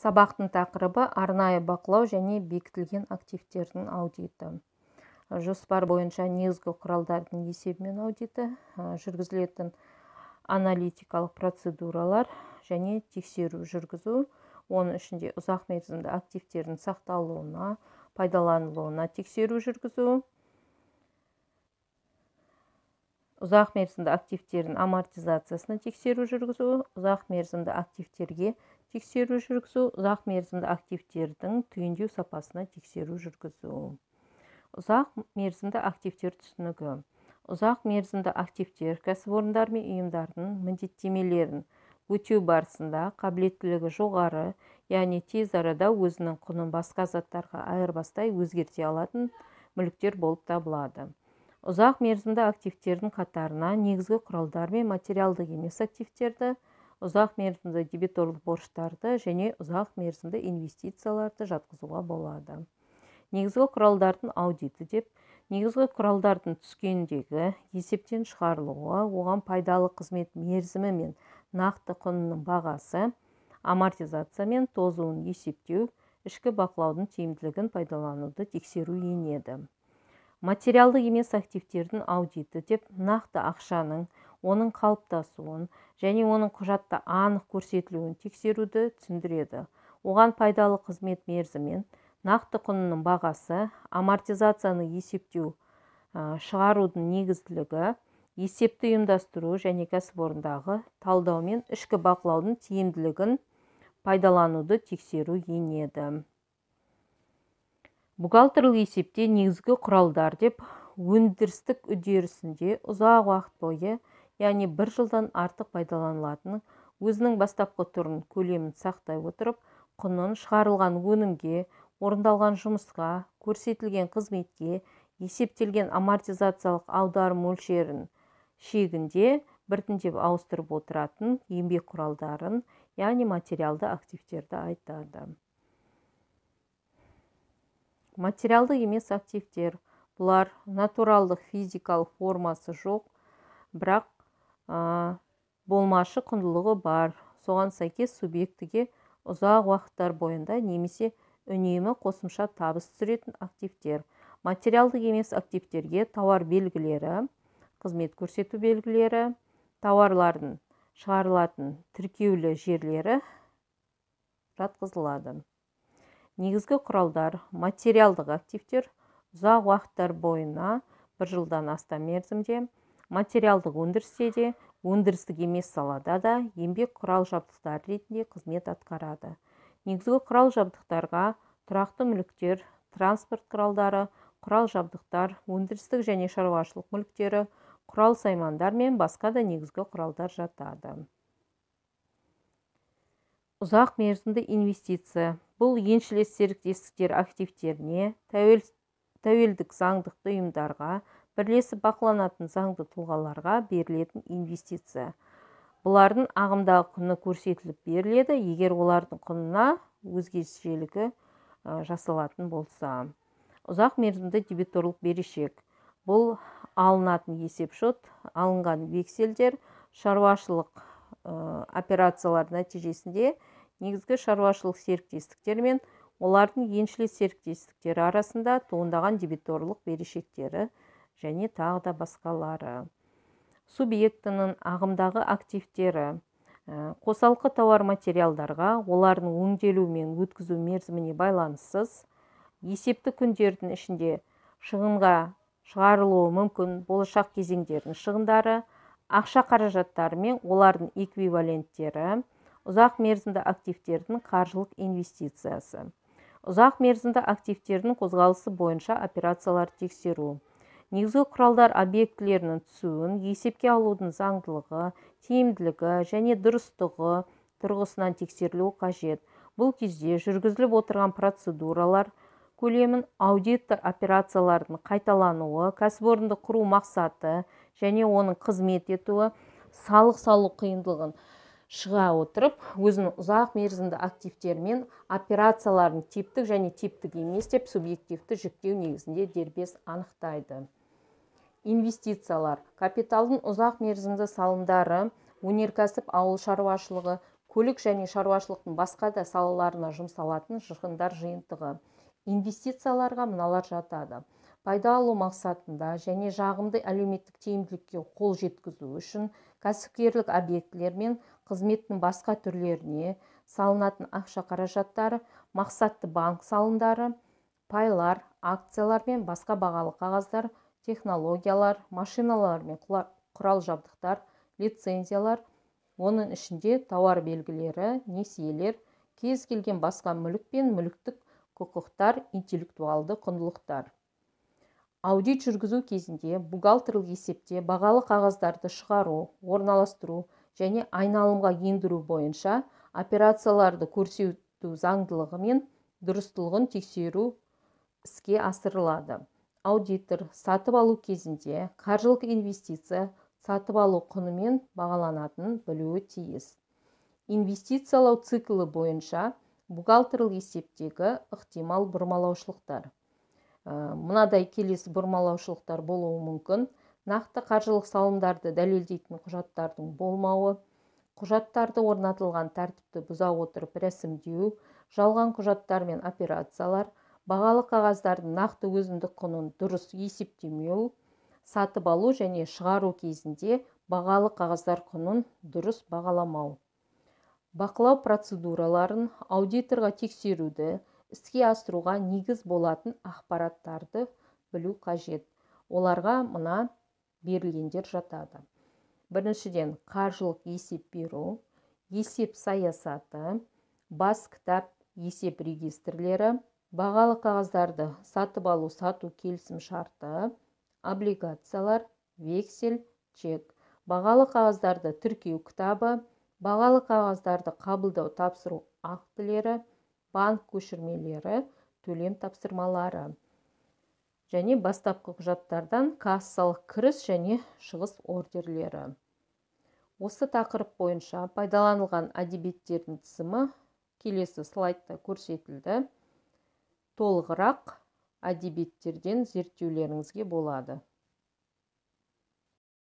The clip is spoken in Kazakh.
сабақтың тақырыбы арнайы бақылау және бекітілген активтердің аудиті жоспар бойынша негізгі құралдардың есебімен аудиті жүргізілетін аналитикалық процедуралар және тексеру жүргізу оның ішінде ұзақ мерзімді активтердің сақталуына пайдаланылуына тексеру жүргізу ұзақ мерзімді активтердің амортизациясына тексеру жүргізу ұзақ мерзімді активтерге тексеру жүргізу ұзақ мерзімді активтердің түйіндеу сапасына тексеру жүргізу ұзақ мерзімді активтер түсінігі ұзақ мерзімді активтер кәсіпорындар мен ұйымдардың міндеттемелерін өтеу барысында қабілеттілігі жоғары яғни тез арада өзінің құнын басқа заттарға айырбастай өзгерте алатын мүліктер болып табылады ұзақ мерзімді активтердің қатарына негізгі құралдар мен материалдық емес активтерді ұзақ мерзімді дебиторлық борыштарды және ұзақ мерзімді инвестицияларды жатқызуға болады негізгі құралдардың аудиті деп негізгі құралдардың түскендегі есептен шығарылуы оған пайдалы қызмет мерзімі мен нақты құнының бағасы амортизация мен тозуын есептеу ішкі бақылаудың тиімділігін пайдалануды тексеру енеді материалды емес активтердің аудиті деп нақты ақшаның оның қалыптасуын және оның құжатта анық көрсетілуін тексеруді түсіндіреді оған пайдалы қызмет мерзімен нақты құнының бағасы амортизацияны есептеу шығарудың негізділігі есепті ұйымдастыру және кәсіпорындағы талдау мен ішкі бақылаудың тиімділігін пайдалануды тексеру енеді бухгалтерлік есепте негізгі құралдар деп өндірістік үдерісінде ұзақ уақыт бойы яғни бір жылдан артық пайдаланылатын өзінің бастапқы түрін көлемін сақтай отырып құнын шығарылған өнімге орындалған жұмысқа көрсетілген қызметке есептелген амортизациялық аударым мөлшерін шегінде біртіндеп ауыстырып отыратын еңбек құралдарын яғни материалды активтерді айтады материалды емес активтер бұлар натуралдық физикалық формасы жоқ бірақ болмашы құндылығы бар соған сәйкес субъектіге ұзақ уақыттар бойында немесе үнемі қосымша табыс түсіретін активтер материалдық емес активтерге тауар белгілері қызмет көрсету белгілері тауарлардың шығарылатын тіркеулі жерлері жатқызылады негізгі құралдар материалдық активтер ұзақ уақыттар бойына бір жылдан астам мерзімде материалдық өндірісте де өндірістік емес салада да еңбек құрал жабдықтары ретінде қызмет атқарады негізгі құрал жабдықтарға тұрақты мүліктер транспорт құралдары құрал жабдықтар өндірістік және шаруашылық мүліктері құрал саймандар мен басқа да негізгі құралдар жатады ұзақ мерзімді инвестиция бұл еншілес серіктестіктер активтеріне тәуел, тәуелдік заңдықты ұйымдарға бірлесіп бақыланатын заңды тұлғаларға берілетін инвестиция бұлардың ағымдағы құны көрсетіліп беріледі егер олардың құнына өзгешелігі жасалатын болса ұзақ мерзімді дебиторлық берешек бұл алынатын есепшот алынған вексельдер шаруашылық Э, операциялар нәтижесінде негізгі шаруашылық серіктестіктер мен олардың еншілес серіктестіктері арасында туындаған дебиторлық берешектері және тағы да басқалары субъектінің ағымдағы активтері э, қосалқы тауар материалдарға олардың өңделу мен өткізу мерзіміне байланыссыз есепті күндердің ішінде шығынға шығарылуы мүмкін болашақ кезеңдердің шығындары ақша қаражаттары мен олардың эквиваленттері ұзақ мерзімді активтердің қаржылық инвестициясы ұзақ мерзімді активтердің қозғалысы бойынша операциялар тексеру негізгі құралдар объектілерінің түсуін есепке алудың заңдылығы тиімділігі және дұрыстығы тұрғысынан тексерілуі қажет бұл кезде жүргізіліп отырған процедуралар көлемін аудиттік операциялардың қайталануы кәсіпорынды құру мақсаты және оның қызмет етуі салық салу қиындығын шыға отырып өзінің ұзақ мерзімді активтермен операцияларын типтік және типтік емес деп субъективті жіктеу негізінде дербес анықтайды инвестициялар капиталдың ұзақ мерзімді салымдары өнеркәсіп ауыл шаруашылығы көлік және шаруашылықтың басқа да салаларына жұмсалатын шығындар жиынтығы инвестицияларға мыналар жатады пайда алу мақсатында және жағымды әлеуметтік тиімділікке қол жеткізу үшін кәсіпкерлік объектілер мен қызметтің басқа түрлеріне салынатын ақша қаражаттары мақсатты банк салымдары пайлар акциялар мен басқа бағалы қағаздар технологиялар машиналар мен құрал жабдықтар лицензиялар оның ішінде тауар белгілері несиелер кез келген басқа мүлік пен мүліктік құқықтар интеллектуалды құндылықтар аудит жүргізу кезінде бухгалтерлік есепте бағалы қағаздарды шығару орналастыру және айналымға ендіру бойынша операцияларды көрсету заңдылығы мен дұрыстылығын тексеру іске асырылады аудитор сатып алу кезінде қаржылық инвестиция сатып алу құнымен бағаланатынын білуі тиіс инвестициялау циклы бойынша бухгалтерлік есептегі ықтимал бұрмалаушылықтар э, мынадай келесі бұрмалаушылықтар болуы мүмкін нақты қаржылық салымдарды дәлелдейтін құжаттардың болмауы құжаттарды орнатылған тәртіпті бұза отырып рәсімдеу жалған құжаттар мен операциялар бағалы қағаздардың нақты өзіндік құнын дұрыс есептемеу сатып алу және шығару кезінде бағалы қағаздар құнын дұрыс бағаламау бақылау процедураларын аудиторға тексеруді іске асыруға негіз болатын ақпараттарды білу қажет оларға мына берілгендер жатады біріншіден қаржылық есеп беру есеп саясаты бас кітап есеп регистрлері бағалы қағаздарды сатып алу сату келісім шарты облигациялар вексель чек бағалы қағаздарды тіркеу кітабы бағалы қағаздарды қабылдау тапсыру актілері банк көшірмелері төлем тапсырмалары және бастапқы құжаттардан кассалық кіріс және шығыс ордерлері осы тақырып бойынша пайдаланылған әдебиеттердің тізімі келесі слайдта көрсетілді толығырақ әдебиеттерден зерттеулеріңізге болады